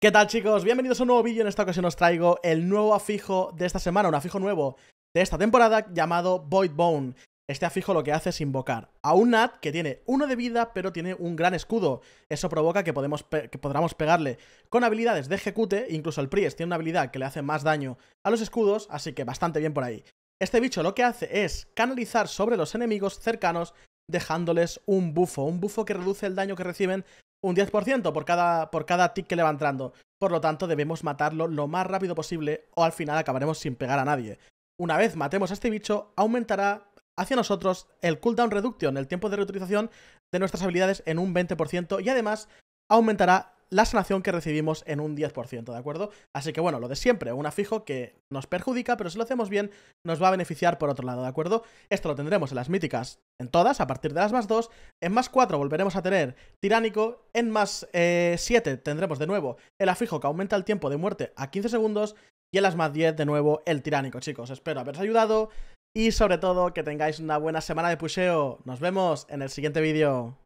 ¿Qué tal chicos? Bienvenidos a un nuevo vídeo, en esta ocasión os traigo el nuevo afijo de esta semana, un afijo nuevo de esta temporada llamado Void Bone. Este afijo lo que hace es invocar a un Nat que tiene uno de vida pero tiene un gran escudo. Eso provoca que, que podamos pegarle con habilidades de ejecute, incluso el Priest tiene una habilidad que le hace más daño a los escudos, así que bastante bien por ahí. Este bicho lo que hace es canalizar sobre los enemigos cercanos dejándoles un bufo, un bufo que reduce el daño que reciben un 10% por cada, por cada tick que le va entrando. Por lo tanto, debemos matarlo lo más rápido posible o al final acabaremos sin pegar a nadie. Una vez matemos a este bicho, aumentará hacia nosotros el cooldown reduction, el tiempo de reutilización de nuestras habilidades en un 20% y además aumentará la sanación que recibimos en un 10%, ¿de acuerdo? Así que bueno, lo de siempre, un afijo que nos perjudica, pero si lo hacemos bien, nos va a beneficiar por otro lado, ¿de acuerdo? Esto lo tendremos en las míticas, en todas, a partir de las más 2. En más 4 volveremos a tener tiránico. En más 7 eh, tendremos de nuevo el afijo que aumenta el tiempo de muerte a 15 segundos. Y en las más 10 de nuevo el tiránico, chicos. Espero haberos ayudado y sobre todo que tengáis una buena semana de pusheo. Nos vemos en el siguiente vídeo.